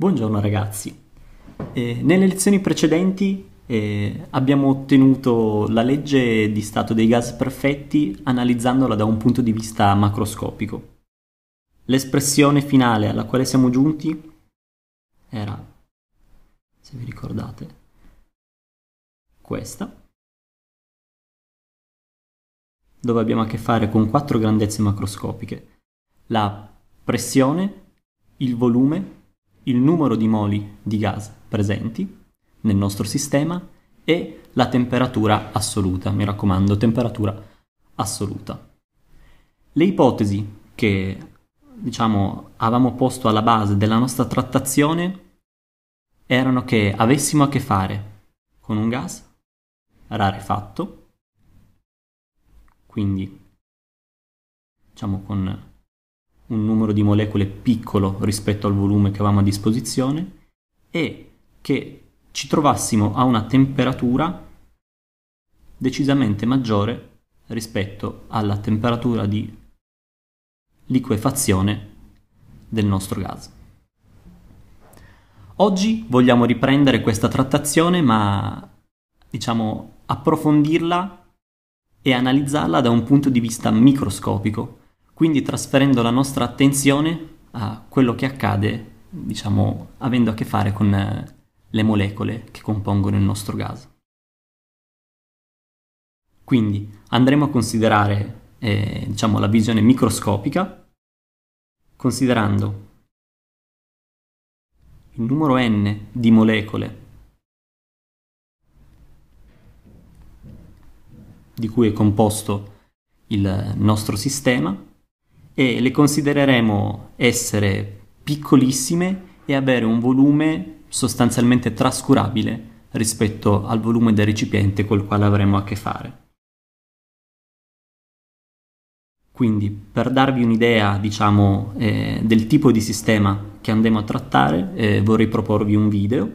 Buongiorno ragazzi. Eh, nelle lezioni precedenti eh, abbiamo ottenuto la legge di stato dei gas perfetti analizzandola da un punto di vista macroscopico. L'espressione finale alla quale siamo giunti era, se vi ricordate, questa, dove abbiamo a che fare con quattro grandezze macroscopiche, la pressione, il volume, il numero di moli di gas presenti nel nostro sistema e la temperatura assoluta, mi raccomando, temperatura assoluta. Le ipotesi che diciamo avevamo posto alla base della nostra trattazione erano che avessimo a che fare con un gas rarefatto, quindi diciamo con un numero di molecole piccolo rispetto al volume che avevamo a disposizione e che ci trovassimo a una temperatura decisamente maggiore rispetto alla temperatura di liquefazione del nostro gas. Oggi vogliamo riprendere questa trattazione ma diciamo approfondirla e analizzarla da un punto di vista microscopico, quindi trasferendo la nostra attenzione a quello che accade, diciamo, avendo a che fare con eh, le molecole che compongono il nostro gas. Quindi andremo a considerare eh, diciamo, la visione microscopica, considerando il numero n di molecole di cui è composto il nostro sistema e le considereremo essere piccolissime e avere un volume sostanzialmente trascurabile rispetto al volume del recipiente col quale avremo a che fare. Quindi per darvi un'idea diciamo, eh, del tipo di sistema che andremo a trattare eh, vorrei proporvi un video.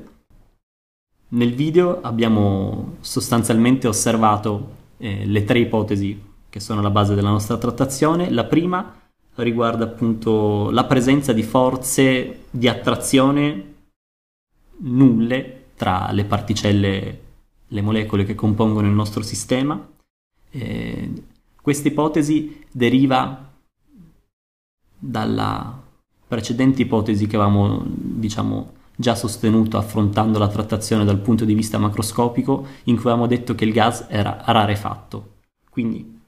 Nel video abbiamo sostanzialmente osservato eh, le tre ipotesi che sono la base della nostra trattazione. La prima è riguarda appunto la presenza di forze di attrazione nulle tra le particelle, le molecole che compongono il nostro sistema. Eh, questa ipotesi deriva dalla precedente ipotesi che avevamo, diciamo, già sostenuto affrontando la trattazione dal punto di vista macroscopico, in cui avevamo detto che il gas era rarefatto. Quindi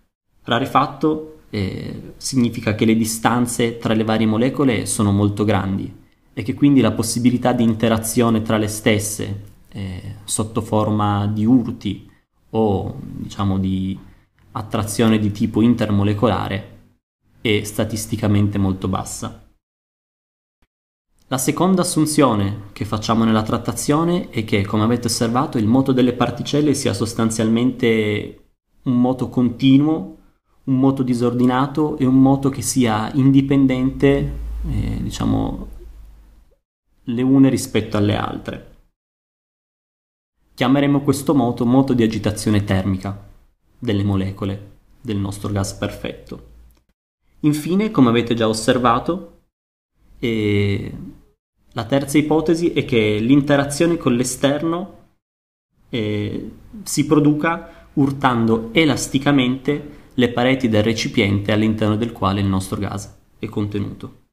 rarefatto eh, significa che le distanze tra le varie molecole sono molto grandi e che quindi la possibilità di interazione tra le stesse eh, sotto forma di urti o diciamo di attrazione di tipo intermolecolare è statisticamente molto bassa. La seconda assunzione che facciamo nella trattazione è che, come avete osservato, il moto delle particelle sia sostanzialmente un moto continuo un moto disordinato e un moto che sia indipendente, eh, diciamo, le une rispetto alle altre. Chiameremo questo moto moto di agitazione termica delle molecole del nostro gas perfetto. Infine, come avete già osservato, eh, la terza ipotesi è che l'interazione con l'esterno eh, si produca urtando elasticamente le pareti del recipiente all'interno del quale il nostro gas è contenuto.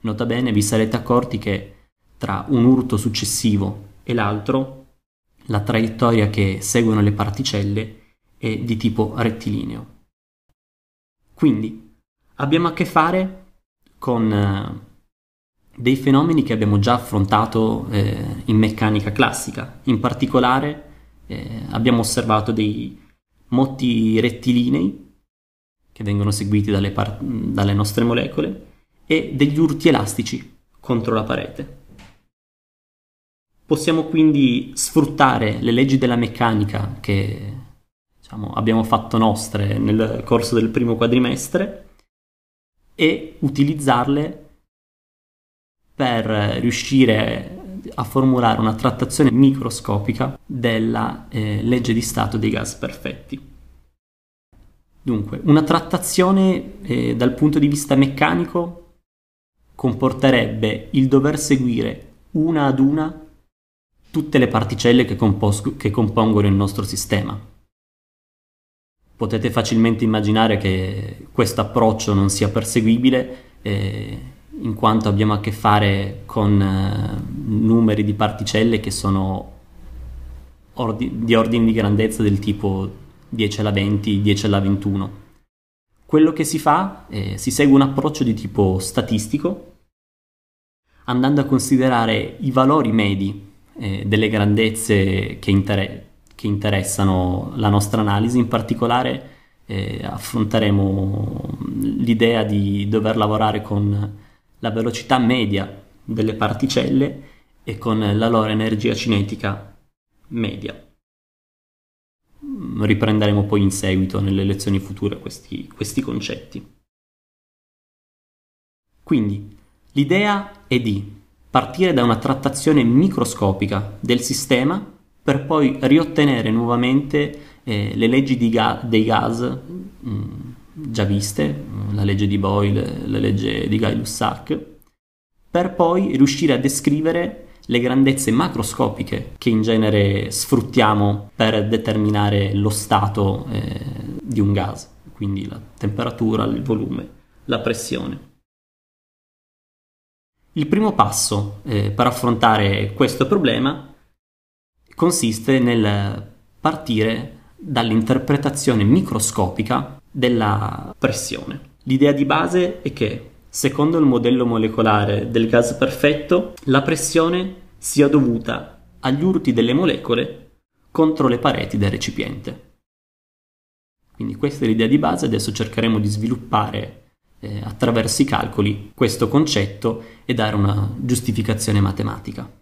Nota bene, vi sarete accorti che tra un urto successivo e l'altro la traiettoria che seguono le particelle è di tipo rettilineo. Quindi abbiamo a che fare con eh, dei fenomeni che abbiamo già affrontato eh, in meccanica classica, in particolare eh, abbiamo osservato dei, motti rettilinei che vengono seguiti dalle, par- dalle nostre molecole e degli urti elastici contro la parete. Possiamo quindi sfruttare le leggi della meccanica che diciamo, abbiamo fatto nostre nel corso del primo quadrimestre e utilizzarle per riuscire a formulare una trattazione microscopica della eh, legge di stato dei gas perfetti. Dunque, una trattazione eh, dal punto di vista meccanico comporterebbe il dover seguire una ad una tutte le particelle che, compos- che compongono il nostro sistema. Potete facilmente immaginare che questo approccio non sia perseguibile eh, in quanto abbiamo a che fare con eh, numeri di particelle che sono ordi- di ordini di grandezza del tipo 10 alla 20, 10 alla 21. Quello che si fa, è eh, si segue un approccio di tipo statistico, andando a considerare i valori medi eh, delle grandezze che, inter- che, interessano la nostra analisi, in particolare eh, affronteremo l'idea di dover lavorare con la velocità media delle particelle e con la loro energia cinetica media. Mm, riprenderemo poi in seguito nelle lezioni future questi, questi concetti. Quindi, l'idea è di partire da una trattazione microscopica del sistema per poi riottenere nuovamente eh, le leggi ga- dei gas mh, mm, già viste, mm, la legge di Boyle, la legge di Guy-Lussac, per poi riuscire a descrivere le grandezze macroscopiche che in genere sfruttiamo per determinare lo stato eh, di un gas, quindi la temperatura, il volume, la pressione. Il primo passo eh, per affrontare questo problema consiste nel partire dall'interpretazione microscopica della pressione. L'idea di base è che, secondo il modello molecolare del gas perfetto, la pressione sia dovuta agli urti delle molecole contro le pareti del recipiente. Quindi questa è l'idea di base, adesso cercheremo di sviluppare eh, attraverso i calcoli questo concetto e dare una giustificazione matematica.